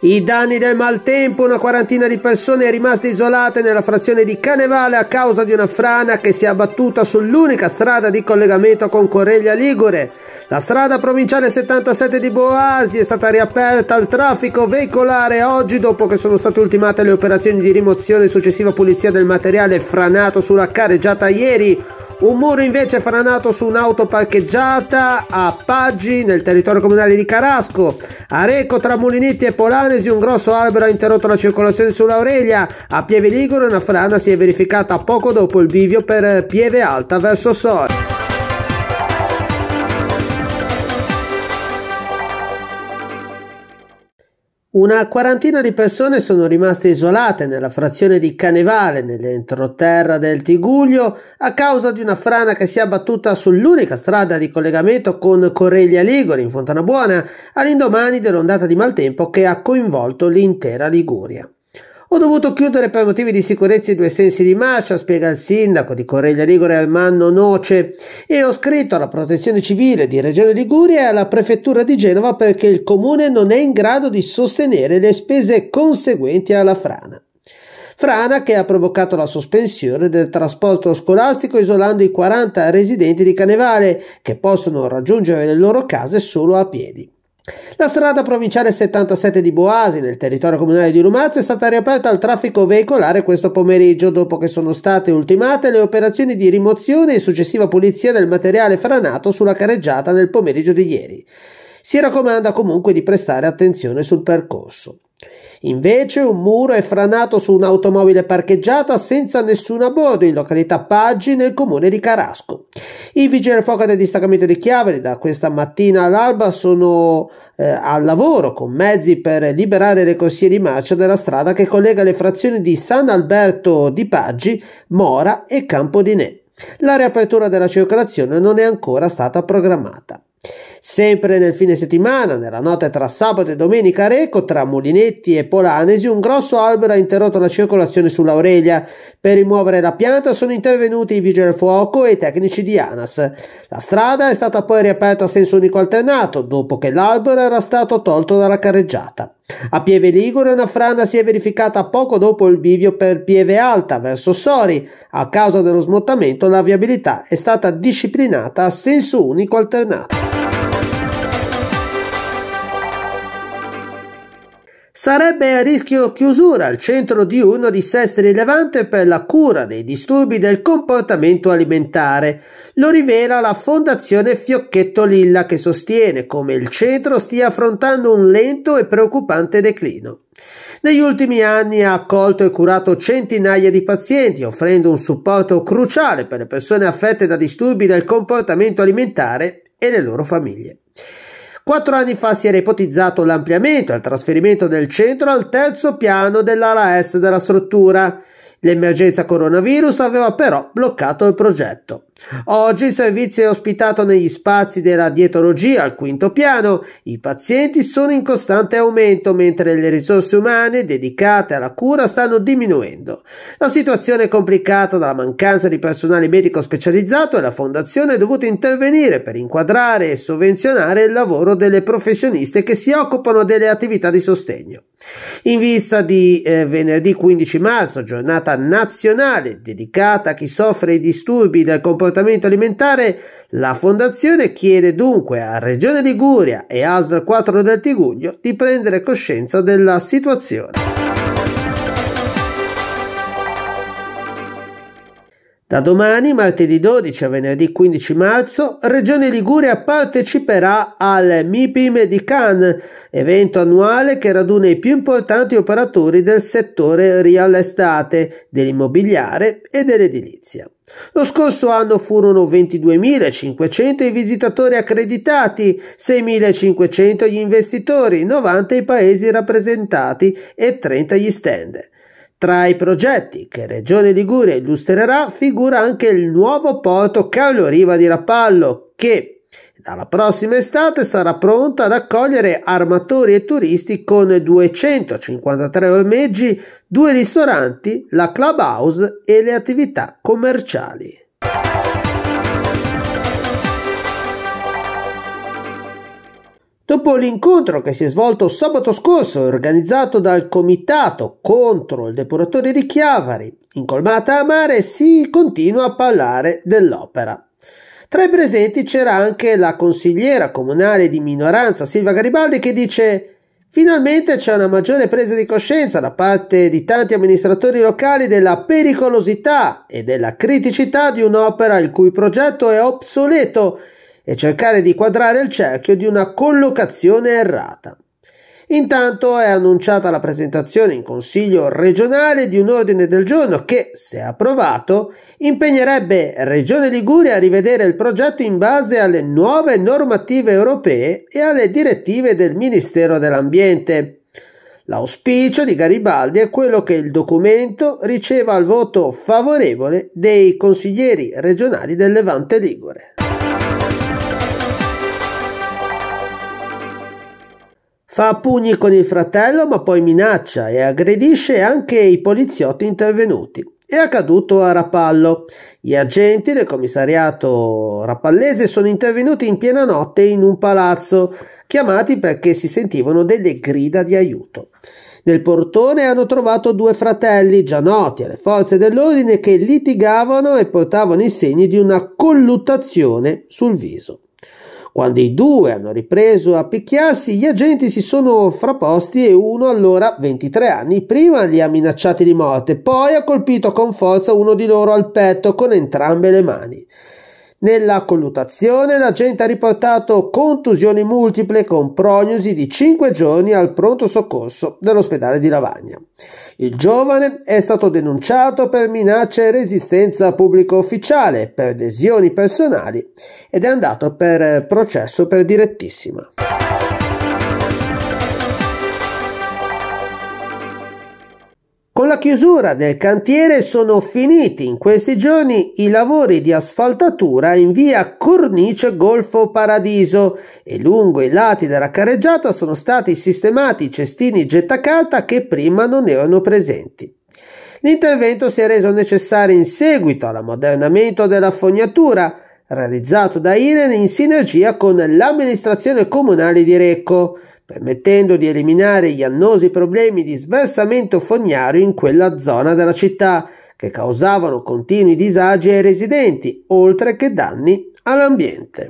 I danni del maltempo, una quarantina di persone è rimasta isolate nella frazione di Canevale a causa di una frana che si è abbattuta sull'unica strada di collegamento con Correglia Ligure. La strada provinciale 77 di Boasi è stata riaperta al traffico veicolare oggi dopo che sono state ultimate le operazioni di rimozione e successiva pulizia del materiale franato sulla carreggiata ieri. Un muro invece è franato su un'auto parcheggiata a Paggi nel territorio comunale di Carasco. A Recco tra Mulinetti e Polanesi un grosso albero ha interrotto la circolazione sull'Aurelia. A Pieve Ligure una frana si è verificata poco dopo il bivio per Pieve Alta verso Sora. Una quarantina di persone sono rimaste isolate nella frazione di Canevale, nell'entroterra del Tiguglio, a causa di una frana che si è abbattuta sull'unica strada di collegamento con Corellia Ligure in Fontanabuona, all'indomani dell'ondata di maltempo che ha coinvolto l'intera Liguria. Ho dovuto chiudere per motivi di sicurezza i due sensi di marcia, spiega il sindaco di Correglia Ligure Armando Noce, e ho scritto alla Protezione Civile di Regione Liguria e alla Prefettura di Genova perché il comune non è in grado di sostenere le spese conseguenti alla frana. Frana che ha provocato la sospensione del trasporto scolastico isolando i 40 residenti di Canevale che possono raggiungere le loro case solo a piedi. La strada provinciale 77 di Boasi, nel territorio comunale di Lumazzo, è stata riaperta al traffico veicolare questo pomeriggio dopo che sono state ultimate le operazioni di rimozione e successiva pulizia del materiale franato sulla careggiata nel pomeriggio di ieri. Si raccomanda comunque di prestare attenzione sul percorso. Invece un muro è franato su un'automobile parcheggiata senza nessun abordo in località Paggi nel comune di Carasco. I vigili del fuoco del distaccamento di Chiaveri da questa mattina all'alba sono eh, al lavoro con mezzi per liberare le corsie di marcia della strada che collega le frazioni di San Alberto di Paggi, Mora e Campo di Ne. La riapertura della circolazione non è ancora stata programmata. Sempre nel fine settimana, nella notte tra sabato e domenica a Recco, tra Mulinetti e Polanesi, un grosso albero ha interrotto la circolazione sull'Aurelia. Per rimuovere la pianta sono intervenuti i vigili del fuoco e i tecnici di ANAS. La strada è stata poi riaperta a senso unico alternato, dopo che l'albero era stato tolto dalla carreggiata. A Pieve Ligure una frana si è verificata poco dopo il bivio per Pieve Alta verso Sori. A causa dello smottamento la viabilità è stata disciplinata a senso unico alternato. sarebbe a rischio chiusura il centro di uno di Sestri Levante per la cura dei disturbi del comportamento alimentare. Lo rivela la Fondazione Fiocchetto Lilla che sostiene come il centro stia affrontando un lento e preoccupante declino. Negli ultimi anni ha accolto e curato centinaia di pazienti, offrendo un supporto cruciale per le persone affette da disturbi del comportamento alimentare e le loro famiglie. Quattro anni fa si era ipotizzato l'ampliamento e il trasferimento del centro al terzo piano dell'ala est della struttura. L'emergenza coronavirus aveva però bloccato il progetto. Oggi il servizio è ospitato negli spazi della dietologia al quinto piano. I pazienti sono in costante aumento mentre le risorse umane dedicate alla cura stanno diminuendo. La situazione è complicata dalla mancanza di personale medico specializzato e la fondazione è dovuta intervenire per inquadrare e sovvenzionare il lavoro delle professioniste che si occupano delle attività di sostegno. In vista di eh, venerdì 15 marzo, giornata nazionale dedicata a chi soffre i disturbi del comportamento svuotamento alimentare, la Fondazione chiede dunque a Regione Liguria e ASL 4 del Tigugno di prendere coscienza della situazione. Da domani, martedì 12 a venerdì 15 marzo, Regione Liguria parteciperà al MIPIM di Cannes, evento annuale che raduna i più importanti operatori del settore real estate, dell'immobiliare e dell'edilizia. Lo scorso anno furono 22.500 i visitatori accreditati, 6.500 gli investitori, 90 i paesi rappresentati e 30 gli stand. Tra i progetti che Regione Liguria illustrerà figura anche il nuovo porto Riva di Rapallo che dalla prossima estate sarà pronto ad accogliere armatori e turisti con 253 ormeggi, due ristoranti, la club house e le attività commerciali. Dopo l'incontro che si è svolto sabato scorso organizzato dal Comitato contro il depuratore di Chiavari, in colmata a mare si continua a parlare dell'opera. Tra i presenti c'era anche la consigliera comunale di minoranza Silva Garibaldi che dice Finalmente c'è una maggiore presa di coscienza da parte di tanti amministratori locali della pericolosità e della criticità di un'opera il cui progetto è obsoleto e cercare di quadrare il cerchio di una collocazione errata. Intanto è annunciata la presentazione in Consiglio regionale di un ordine del giorno che, se approvato, impegnerebbe Regione Liguria a rivedere il progetto in base alle nuove normative europee e alle direttive del Ministero dell'Ambiente. L'auspicio di Garibaldi è quello che il documento riceva il voto favorevole dei consiglieri regionali del Levante Ligure. Fa pugni con il fratello ma poi minaccia e aggredisce anche i poliziotti intervenuti. È accaduto a Rapallo. Gli agenti del commissariato rapallese sono intervenuti in piena notte in un palazzo, chiamati perché si sentivano delle grida di aiuto. Nel portone hanno trovato due fratelli già noti alle forze dell'ordine che litigavano e portavano i segni di una colluttazione sul viso. Quando i due hanno ripreso a picchiarsi, gli agenti si sono frapposti e uno allora, 23 anni, prima li ha minacciati di morte, poi ha colpito con forza uno di loro al petto con entrambe le mani. Nella collutazione l'agente ha riportato contusioni multiple con prognosi di 5 giorni al pronto soccorso dell'ospedale di Lavagna. Il giovane è stato denunciato per minacce e resistenza a pubblico ufficiale, per lesioni personali ed è andato per processo per direttissima. Con la chiusura del cantiere sono finiti in questi giorni i lavori di asfaltatura in via Cornice Golfo Paradiso e lungo i lati della carreggiata sono stati sistemati i cestini gettacalta che prima non erano presenti. L'intervento si è reso necessario in seguito all'ammodernamento della fognatura realizzato da Irene in sinergia con l'amministrazione comunale di Recco permettendo di eliminare gli annosi problemi di sversamento fognario in quella zona della città, che causavano continui disagi ai residenti, oltre che danni all'ambiente.